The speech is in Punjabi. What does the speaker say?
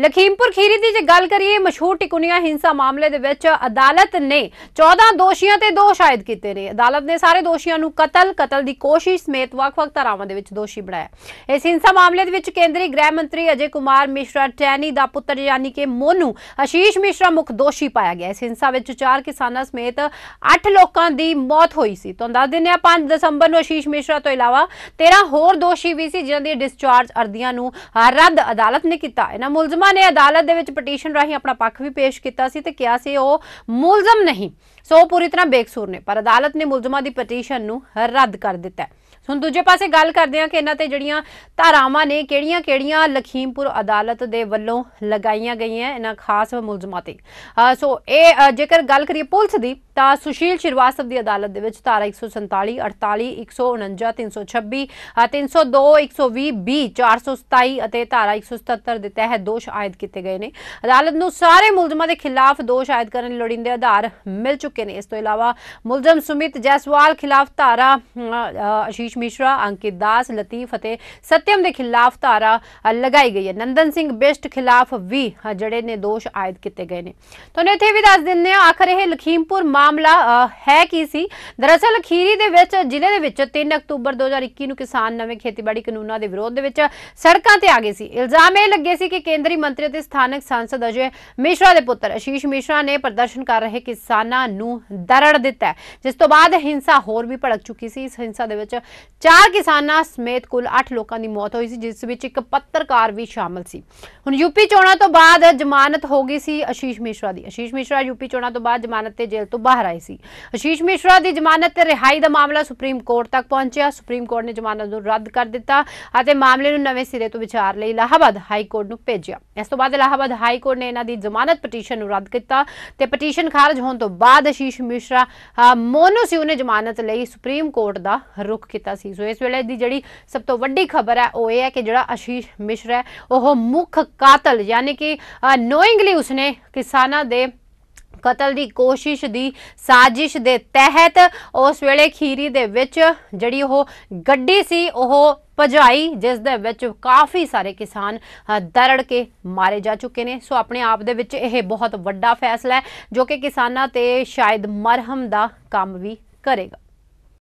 ਲਖੀਮਪੁਰ ਖੀਰੀ ਦੀ ਜੇ ਗੱਲ ਕਰੀਏ ਮਸ਼ਹੂਰ ਟਿਕੁਨੀਆ ਹਿੰਸਾ ਮਾਮਲੇ ਦੇ ਵਿੱਚ ਅਦਾਲਤ ਨੇ 14 ਦੋਸ਼ੀਆਂ ਤੇ ਦੋਸ਼ ਸ਼ਾਇਦ ਕੀਤੇ ਨੇ ਅਦਾਲਤ ਨੇ ਸਾਰੇ ਦੋਸ਼ੀਆਂ ਨੂੰ ਕਤਲ ਕਤਲ ਦੀ ਕੋਸ਼ਿਸ਼ ਸਮੇਤ ਵੱਖ-ਵੱਖ ਧਾਰਾਵਾਂ ਦੇ ਵਿੱਚ ਦੋਸ਼ੀ ਬਣਾਇਆ ਇਸ ਹਿੰਸਾ ਮਾਮਲੇ ਦੇ ਵਿੱਚ ਕੇਂਦਰੀ ਗ੍ਰਹਿ ਮੰਤਰੀ ਅਜੇ ਕੁਮਾਰ ਮਿਸ਼ਰਾ ਟੈਨੀ ਦਾ ਪੁੱਤਰ ਯਾਨੀ ਕਿ ਮੋਨੂ ਆਸ਼ੀਸ਼ ਮਿਸ਼ਰਾ ਮੁੱਖ ਦੋਸ਼ੀ ਪਾਇਆ ਗਿਆ ਇਸ ਹਿੰਸਾ ਵਿੱਚ ਚਾਰ ਕਿਸਾਨਾਂ ਸਮੇਤ 8 ਲੋਕਾਂ ਦੀ ਮੌਤ ਹੋਈ ਸੀ ਤੁਹਾਨੂੰ ਦੱਸ ਦਿੰਦੇ ਆ 5 ਦਸੰਬਰ ਨੂੰ ਆਸ਼ੀਸ਼ ਮਿਸ਼ਰਾ ਤੋਂ ਇਲਾਵਾ 13 ਹੋਰ ਦੋਸ਼ੀ ਵੀ ਸੀ ਜਿਨ੍ਹਾਂ ਦੀ ਡਿਸਚਾਰਜ ਅਰਦੀਆਂ ਨੂੰ ਰੱਦ ਅਦਾਲਤ ਨੇ ਕੀਤਾ ਇਹਨਾਂ ਮੁਲਜ਼ਮ ਮੁਲਜ਼ਮਾਂ ਨੇ ਅਦਾਲਤ ਦੇ ਵਿੱਚ ਪਟੀਸ਼ਨ ਰਾਹੀਂ ਆਪਣਾ ਪੱਖ ਵੀ ਪੇਸ਼ ਕੀਤਾ ਸੀ ਤੇ ਕਿਹਾ ਸੀ ਉਹ ਮੁਲਜ਼ਮ ਨਹੀਂ ਸੋ ਪੂਰੀ ਤਰ੍ਹਾਂ ਬੇਕਸੂਰ ਨੇ ਪਰ ਅਦਾਲਤ ਨੇ ਮੁਲਜ਼ਮਾਂ ਦੀ ਪਟੀਸ਼ਨ ਨੂੰ ਰੱਦ ਕਰ ਦਿੱਤਾ ਹੁਣ ਦੂਜੇ ਪਾਸੇ ਗੱਲ ਕਰਦੇ ਹਾਂ ਕਿ ਇਹਨਾਂ ਤੇ ਜਿਹੜੀਆਂ ਧਾਰਾਵਾਂ ਨੇ ਕਿਹੜੀਆਂ-ਕਿਹੜੀਆਂ ਲਖੀਮਪੁਰ ਅਦਾਲਤ ਦੇ ਵੱਲੋਂ ਲਗਾਈਆਂ ਗਈਆਂ ਇਹਨਾਂ ਖਾਸ ਮੁਲਜ਼ਮਾਂ ਤੇ ਸੋ ਇਹ ਜੇਕਰ ਗੱਲ ਕਰੀਏ ਪੁਲਿਸ ਦੀ ਤਾਂ ਸੁਸ਼ੀਲ ਸ਼ਿਰਵਾਸਤ ਦੀ ਅਦਾਲਤ ਦੇ ਵਿੱਚ ਧਾਰਾ 147 48 149 326 302 120 ਬੀ 427 ਅਤੇ ਧਾਰਾ 177 ਦੇ ਤਹਿਤ ਦੋਸ਼ ਆਇਦ ਕੀਤੇ ਗਏ ਨੇ ਅਦਾਲਤ ਨੂੰ ਸਾਰੇ ਮੁਲਜ਼ਮਾਂ ਦੇ ਖਿਲਾਫ ਦੋਸ਼ ਆਇਦ ਕਰਨ ਲੋੜੀਂਦੇ ਆਧਾਰ ਮਿਲ ਚੁੱਕੇ ਨੇ ਇਸ ਤੋਂ ਇਲਾਵਾ ਮੁਲਜ਼ਮ ਸੁਮਿਤ ਜੈਸਵਾਲ ਖਿਲਾਫ ਧਾਰਾ ਆਸ਼ੀਸ਼ ਮਿਸ਼ਰਾ ਅੰਕਿਤ ਦਾਸ ਲਤੀਫ ਅਤੇ ਸਤਿਅਮ ਦੇ ਖਿਲਾਫ ਧਾਰਾ ਲਗਾਈ ਗਈ ਹੈ ਨੰਦਨ ਸਿੰਘ ਬੇਸਟ ਖਿਲਾਫ ਵੀ ਜਿਹੜੇ ਨੇ ਦੋਸ਼ ਆਇਦ ਕੀਤੇ ਗਏ ਨੇ ਤੁਹਾਨੂੰ ਇੱਥੇ ਵੀ ਦੱਸ ਦਿੰਨੇ ਆ ਆਖਰ ਇਹ ਲਖੀਮਪੁਰ ਮਾਮਲਾ ਹੈ ਕੀ ਸੀ ਦਰਅਸਲ ਖੀਰੀ ਦੇ ਵਿੱਚ ਜ਼ਿਲ੍ਹੇ ਦੇ ਵਿੱਚ 3 ਅਕਤੂਬਰ 2021 ਨੂੰ ਕਿਸਾਨ ਨਵੇਂ ਖੇਤੀਬਾੜੀ ਕਾਨੂੰਨਾਂ ਦੇ ਵਿਰੋਧ ਦੇ ਵਿੱਚ ਸੜਕਾਂ ਤੇ ਆ ਗਏ ਸੀ ਇਲਜ਼ਾਮ ਇਹ ਲੱਗੇ ਸੀ ਕਿ ਕੇਂਦਰੀ ਮੰਤਰੀ ਅਤੇ ਸਥਾਨਕ ਸੰਸਦ ਅਜੇ ਮਿਸ਼ਰਾ ਦੇ ਪੁੱਤਰ ਆਸ਼ੀਸ਼ ਮਿਸ਼ਰਾ ਨੇ ਪ੍ਰਦਰਸ਼ਨ ਕਰ ਰਹੇ ਕਿਸਾਨਾਂ ਨੂੰ ਦਰੜ ਦਿੱਤਾ ਜਿਸ ਤੋਂ ਬਾਅਦ ਹਿੰਸਾ ਹੋਰ ਵੀ ਭੜਕ ਚੁੱਕੀ ਸੀ ਇਸ ਹਿੰਸਾ ਦੇ ਵਿੱਚ ਚਾਰ ਕਿਸਾਨਾਂ ਸਮੇਤ ਕੁੱਲ 8 ਲੋਕਾਂ ਦੀ ਮੌਤ ਹੋਈ ਸੀ ਜਿਸ ਵਿੱਚ ਇੱਕ ਪੱਤਰਕਾਰ ਵੀ ਸ਼ਾਮਲ ਸੀ ਹੁਣ ਯੂਪੀ ਚੋਣਾਂ ਤੋਂ ਬਾਅਦ ਜ਼ਮਾਨਤ ਹੋ ਗਈ ਸੀ ਅਸ਼ੀਸ਼ ਮਿਸ਼ਰਾ ਦੀ ਅਸ਼ੀਸ਼ ਮਿਸ਼ਰਾ ਯੂਪੀ ਚੋਣਾਂ ਤੋਂ ਬਾਅਦ ਜ਼ਮਾਨਤ ਤੇ ਜੇਲ੍ਹ ਤੋਂ ਬਾਹਰ ਆਏ ਸੀ ਅਸ਼ੀਸ਼ ਮਿਸ਼ਰਾ ਦੀ ਜ਼ਮਾਨਤ ਤੇ ਰਿਹਾਈ ਦਾ ਮਾਮਲਾ ਸੁਪਰੀਮ ਕੋਰਟ ਤੱਕ ਪਹੁੰਚਿਆ ਸੁਪਰੀਮ ਕੋਰਟ ਨੇ ਜ਼ਮਾਨਤ ਨੂੰ ਰੱਦ ਕਰ ਦਿੱਤਾ ਅਤੇ ਮਾਮਲੇ ਨੂੰ ਨਵੇਂ ਸਿਰੇ ਤੋਂ ਵਿਚਾਰ ਲਈ ਇਲਾਹਾਬਾਦ ਹਾਈ ਕੋਰਟ ਨੂੰ ਭੇਜਿਆ ਇਸ ਤੋਂ ਬਾਅਦ ਇਲਾਹਾਬਾਦ ਹਾਈ ਕੋਰਟ ਨੇ ਇਹਨਾਂ ਦੀ ਜ਼ਮਾਨਤ ਪਟੀਸ਼ਨ ਨੂੰ ਰੱਦ ਕੀਤਾ ਤੇ ਪਟੀਸ਼ਨ ਖਾਰਜ ਹੋਣ ਤੋਂ ਬਾਅਦ ਅਸ਼ੀਸ਼ ਮਿਸ਼ਰਾ ਮੋਨੋ ਸਿਉ ਨੇ ਜ਼ਮਾਨਤ ਲਈ ਸੁਪਰੀਮ ਕੋਰਟ ਦਾ ਰੁਖ ਕੀਤਾ ਕੀਤਾ ਸੀ ਸੋ ਇਸ ਵੇਲੇ ਦੀ ਜਿਹੜੀ ਸਭ ਤੋਂ ਵੱਡੀ ਖਬਰ ਹੈ ਉਹ ਇਹ ਹੈ ਕਿ ਜਿਹੜਾ ਆਸ਼ੀਸ਼ ਮਿਸ਼ਰ ਹੈ ਉਹ ਮੁੱਖ ਕਾਤਲ ਯਾਨੀ ਕਿ ਨੋਇੰਗਲੀ ਉਸਨੇ ਕਿਸਾਨਾਂ ਦੇ ਕਤਲ ਦੀ ਕੋਸ਼ਿਸ਼ ਦੀ ਸਾਜ਼ਿਸ਼ ਦੇ ਤਹਿਤ ਉਸ ਵੇਲੇ ਖੀਰੀ ਦੇ ਵਿੱਚ ਜਿਹੜੀ ਉਹ ਗੱਡੀ ਸੀ ਉਹ ਭਜਾਈ ਜਿਸ ਦੇ ਵਿੱਚ ਕਾਫੀ ਸਾਰੇ ਕਿਸਾਨ ਦਰੜ ਕੇ ਮਾਰੇ ਜਾ ਚੁੱਕੇ ਨੇ ਸੋ ਆਪਣੇ ਆਪ ਦੇ ਵਿੱਚ ਇਹ ਬਹੁਤ ਵੱਡਾ ਫੈਸਲਾ ਹੈ ਜੋ ਕਿ ਕਿਸਾਨਾਂ ਤੇ ਸ਼ਾਇਦ ਮਰਹਮ ਦਾ ਕੰਮ ਵੀ ਕਰੇਗਾ